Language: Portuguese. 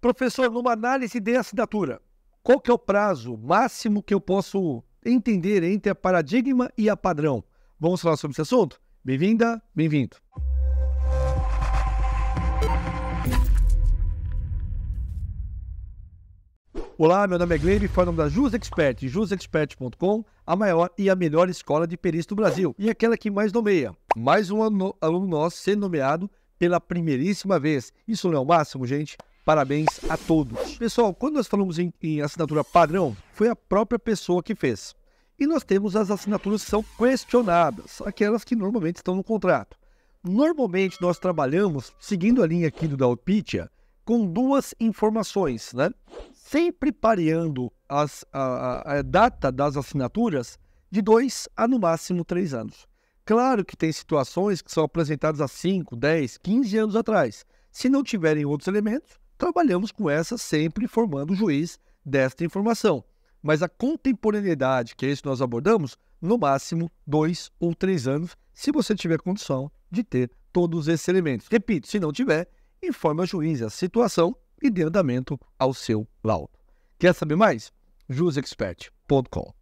Professor, numa análise de assinatura, qual que é o prazo máximo que eu posso entender entre a paradigma e a padrão? Vamos falar sobre esse assunto? Bem-vinda, bem-vindo. Olá, meu nome é Gleib, foi da Jus Expert, jusexpert.com, a maior e a melhor escola de perícia do Brasil e aquela que mais nomeia. Mais um aluno nosso sendo nomeado pela primeiríssima vez. Isso não é o máximo, gente? Parabéns a todos. Pessoal, quando nós falamos em, em assinatura padrão, foi a própria pessoa que fez. E nós temos as assinaturas que são questionadas, aquelas que normalmente estão no contrato. Normalmente nós trabalhamos, seguindo a linha aqui do Dalpitia, com duas informações, né? Sempre pareando as, a, a, data das assinaturas de dois a no máximo três anos. Claro que tem situações que são apresentadas há 5, 10, 15 anos atrás. Se não tiverem outros elementos, trabalhamos com essa sempre informando o juiz desta informação. Mas a contemporaneidade, que é isso que nós abordamos, no máximo dois ou três anos, se você tiver condição de ter todos esses elementos. Repito, se não tiver, informe ao juiz a situação e dê andamento ao seu laudo. Quer saber mais? jusexpert.com